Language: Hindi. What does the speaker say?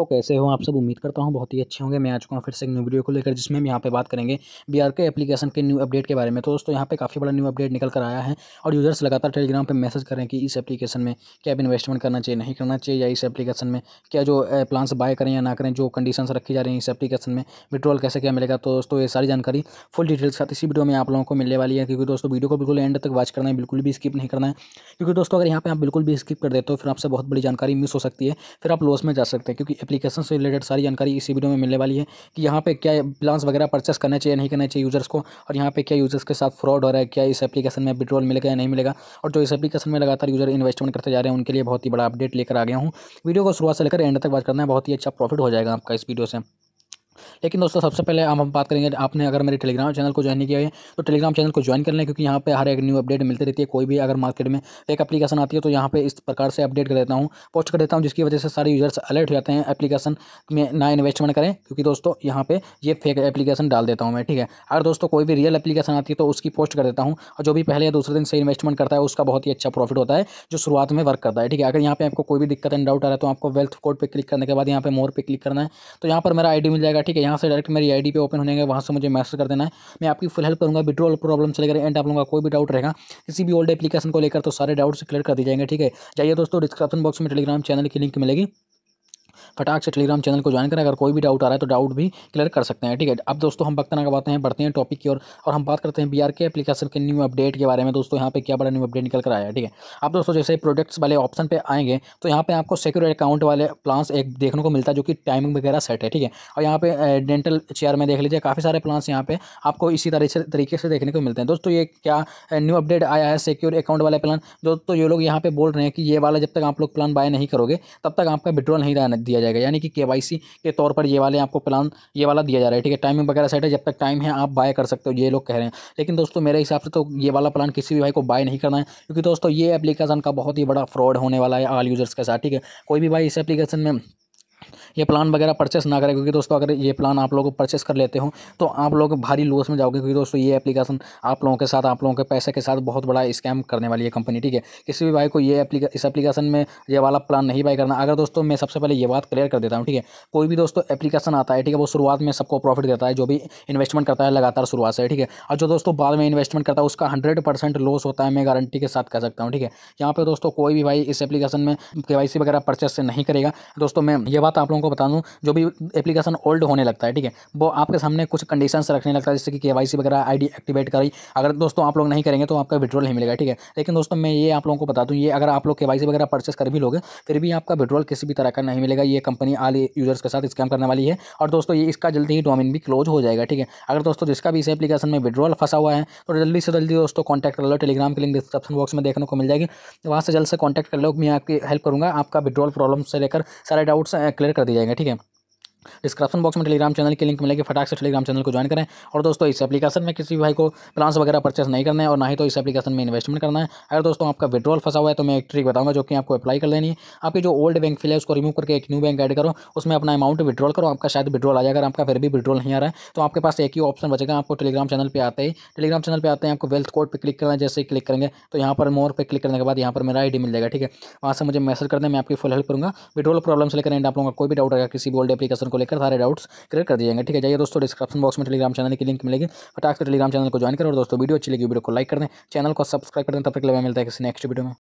तो कैसे हो आप सब उम्मीद करता हूँ बहुत ही अच्छे होंगे मैं आ चुका हूँ फिर से एक न्यू वीडियो को लेकर जिसमें हम यहाँ पे बात करेंगे बी के एप्लीकेशन के न्यू अपडेट के बारे में तो दोस्तों यहाँ पे काफ़ी बड़ा न्यू अपडेट निकल कर आया है और यूज़र्स लगातार टेलीग्राम पर मैसेज करें कि इस एप्लीकेशन में क्या इन्वेस्टमेंट करना चाहिए नहीं करना चाहिए या इस एप्लीकेशन में क्या जो प्लान्स बाय करें या ना करें जो कंडीशन रखी जा रही हैं इस एप्लीकेशन में विड्रॉल कैसे क्या मिलेगा तो दोस्तों ये सारी जानकारी फुल डिटेल्स साथ इसी वीडियो में आप लोगों को मिलने वाली है क्योंकि दोस्तों वीडियो को बिल्कुल एंड तक वॉच करना है बिल्कुल भी स्किप नहीं करना है क्योंकि दोस्तों अगर यहाँ पर आप बिल्कुल भी स्किप कर देते हो फिर आपसे बहुत बड़ी जानकारी मिस हो सकती है फिर आप लॉस में जा सकते हैं क्योंकि एप्लीकेशन से रिलेटेड सारी जानकारी इसी वीडियो में मिलने वाली है कि यहाँ पे क्या प्लान्स वगैरह परचेस करना चाहिए नहीं करना चाहिए यूज़र्स को और यहाँ पे क्या यूज़र्स के साथ फ्रॉड हो रहा है क्या इस एप्लीकेशन में विड्रॉल मिलेगा या नहीं मिलेगा और जो इस एप्लीकेशन में लगातार यूज़र इन्वेस्टमेंट करते जा रहे हैं उनके लिए बहुत ही बड़ा अपडेट लेकर आ गया हूँ वीडियो को शुरुआत से लेकर एंड तक बात करना है बहुत ही अच्छा प्रॉफिट हो जाएगा आपका इस वीडियो से लेकिन दोस्तों सबसे पहले हम बात करेंगे आपने अगर मेरे टेलीग्राम चैनल को ज्वाइन नहीं किया है तो टेलीग्राम चैनल को ज्वाइन कर लें क्योंकि यहाँ पर हर एक न्यू अपडेट मिलती रहती है कोई भी अगर मार्केट में एक अपलीकेशन आती है तो यहाँ पर इस प्रकार से अपडेट कर देता हूँ पोस्ट कर देता हूँ जिसकी वजह से सारे यूजर्स अलर्ट हो जाते हैं अपलीकेशन में ना इन्वेस्टमेंट करें क्योंकि दोस्तों यहाँ पर ये फेक एप्लीकेशन डाल देता हूँ मैं ठीक है अगर दोस्तों कोई भी रियल एप्लीकेशन आती है तो उसकी पोस्ट कर देता हूँ और जो भी पहले या दूसरे दिन से इन्वेस्टमेंट करता है उसका बहुत ही अच्छा प्रॉफिट होता है जो शुरुआत में वर्क करता है ठीक है अगर यहाँ पे आपको कोई भी दिक्कत एंड डाउट आ रहा है तो आपको वेल्थ कोड पर क्लिक करने के बाद यहाँ पे मोर पे क्लिक करना है तो यहाँ पर मेरा आईडी मिल जाएगा ठीक है यहाँ से डायरेक्ट मेरी आईडी पे ओपन होने का वहाँ से मुझे मैसेज कर देना है मैं आपकी फुल हेल्प करूँगा विड्रॉल प्रॉब्लम से लेकर एंड आप लोगों का कोई भी डाउट रहेगा किसी भी ओल्ड एप्लीकेशन को लेकर तो सारे डाउट्स क्लियर कर दी जाएंगे ठीक है चाहिए दोस्तों डिस्क्रिप्शन बॉक्स में टेलीग्राम चैनल की लिंक मिलेगी फटाक से टेलीग्राम चैनल को ज्वाइन करें अगर कोई भी डाउट आ रहा है तो डाउट भी क्लियर कर सकते हैं ठीक है अब दोस्तों हम वक्त ना हैं बढ़ते हैं टॉपिक की ओर और हम बात करते हैं बी के एप्लीकेशन के न्यू अपडेट के बारे में दोस्तों यहाँ पर क्या बड़ा न्यू अपडेट निकल कर आया है ठीक है अब दोस्तों जैसे प्रोडक्ट्स वाले ऑप्शन पर आएंगे तो यहाँ पर आपको सिक्योर अकाउंट वाले प्लान्स एक देखने को मिलता है जो कि टाइमिंग वगैरह सेट है ठीक है और यहाँ पे डेंटल चेयर में देख लीजिए काफ़ी सारे प्लान्स यहाँ पे आपको इसी तरह से तरीके से देखने को मिलते हैं दोस्तों ये क्या न्यू अपडेट आया है सिक्योर अकाउंट वाले प्लान दोस्तों ये लोग यहाँ पे बोल रहे हैं कि ये वाला जब तक आप लोग प्लान बाय नहीं करोगे तब तक आपका विड्रॉल नहीं दिया दिया जाएगा यानी कि के के तौर पर ये वाले आपको प्लान ये वाला दिया जा रहा है ठीक है टाइमिंग वगैरह सेट है जब तक टाइम है आप बाय कर सकते हो ये लोग कह रहे हैं लेकिन दोस्तों मेरे हिसाब से तो ये वाला प्लान किसी भी भाई को बाय नहीं करना है क्योंकि दोस्तों ये एप्लीकेशन का बहुत ही बड़ा फ्रॉड होने वाला है आल यूज़र्स के साथ ठीक है कोई भी भाई इस एप्लीकेशन में ये प्लान वगैरह परचेस ना करें क्योंकि दोस्तों अगर ये प्लान आप लोग परचेस कर लेते हो तो आप लोग भारी लॉस में जाओगे क्योंकि दोस्तों ये एप्लीकेशन आप लोगों के साथ आप लोगों के पैसे के साथ बहुत बड़ा स्कैम करने वाली है कंपनी ठीक है किसी भी भाई को ये एप्लीके इस एप्लीकेशन में ये वाला प्लान नहीं बाई करना अगर दोस्तों मैं सबसे पहले ये बात क्लियर कर देता हूँ ठीक है कोई भी दोस्तों एप्लीकेशन आता है ठीक है वो शुरुआत में सबको प्रॉफिट देता है जो भी इन्वेस्टमेंट करता है लगातार शुरुआत से ठीक है और जो दोस्तों बाद में इन्वेस्टमेंट करता है उसका हंड्रेड परसेंट लॉस होता है मैं गारंटी के साथ कह सकता हूँ ठीक है यहाँ पर दोस्तों कोई भी भाई इस एप्लीकेशन में के वगैरह परचेस से नहीं करेगा दोस्तों मैं ये बात बात आप लोगों को बता दूँ जो भी एप्लीकेशन ओल्ड होने लगता है ठीक है वो आपके सामने कुछ कंडीशंस रखने लगता है जैसे कि के वगैरह आईडी एक्टिवेट कराई अगर दोस्तों आप लोग नहीं करेंगे तो आपका विड्रॉल नहीं मिलेगा ठीक है लेकिन दोस्तों मैं ये आप लोगों को बता दूँ ये अगर आप लोग के वगैरह परचेस कर भी लोगे फिर भी आपका विड्रॉल किसी भी तरह का नहीं मिलेगा ये कंपनी आल यूजर्स के साथ स्कैम करने वाली है और दोस्तों ये इसका जल्दी ही डोमिन भी क्लोज हो जाएगा ठीक है अगर दोस्तों जिसका भी इस एप्लीकेशन में विड्रॉल फंसा हुआ है तो जल्दी से जल्दी दोस्तों कॉन्टैक्ट कर लो टेलीग्राम के लिंक डिस्क्रिप्शन बॉक्स में देखने को मिल जाएगी वहाँ से जल्द से कॉन्टैक्ट कर लो मैं आपकी हेल्प करूँगा आपका विड्रॉल प्रॉब्लम से लेकर सारे डाउट्स क्लियर कर दिए जाएंगे ठीक है डिस्क्रिप्शन बॉक्स में टेलीग्राम चैनल की लिंक मिलेगी फटाक से टेलीग्राम चैनल को ज्वाइन करें और दोस्तों इस एप्लीकेशन में किसी भाई को प्लान्स वगैरह परचेस नहीं करना है और ना ही तो इस एप्लीकेशन में इन्वेस्टमेंट करना है अगर दोस्तों आपका विड्रॉल फंसा हुआ है तो मैं एक ट्रिक बताऊंगा जो कि आपको अप्लाई कर लेनी है आपकी जो ओल्ड बैंक फिल है उसको रिमूव करके एक न्यू बैंक एड करो उसमें अपना अमाउंट विड्रॉल करो आपका शायद विड्रॉल आ जाएगा अगर आपका फिर भी विड्रॉल नहीं आ रहा है तो आपके पास एक ही ऑप्शन बचेगा आपको टेलीग्राम चैनल पर आते ही टेलीग्राम चैनल पर आते हैं आपको वेल्थ कोड पर क्लिक करना है जैसे क्लिक करेंगे तो यहाँ पर मोर पर क्लिक करने के बाद यहाँ पर मेरा आई मिल जाएगा ठीक है वहाँ से मुझे मैसेज कर दें मैं आपकी फुल हेल्प करूँगा विड्रॉल प्रॉब्लम से लेकर एंड आप लोगों का कोई भी डाउट रहेगा किसी भी ओल्ड एप्लीकेशन को लेकर सारे डाउट्स क्लियर कर दिए ठीक है जाइए दोस्तों डिस्क्रिप्शन बॉक्स में टेलीग्राम चैनल की लिंक मिलेगी फटाक से टेलीग्राम चैनल को ज्वाइन करें और दोस्तों वीडियो अच्छी लगी वीडियो को लाइक कर दें चैनल को सब्सक्राइब कर दें तब तक मिलता है किसी नेक्स्ट वीडियो में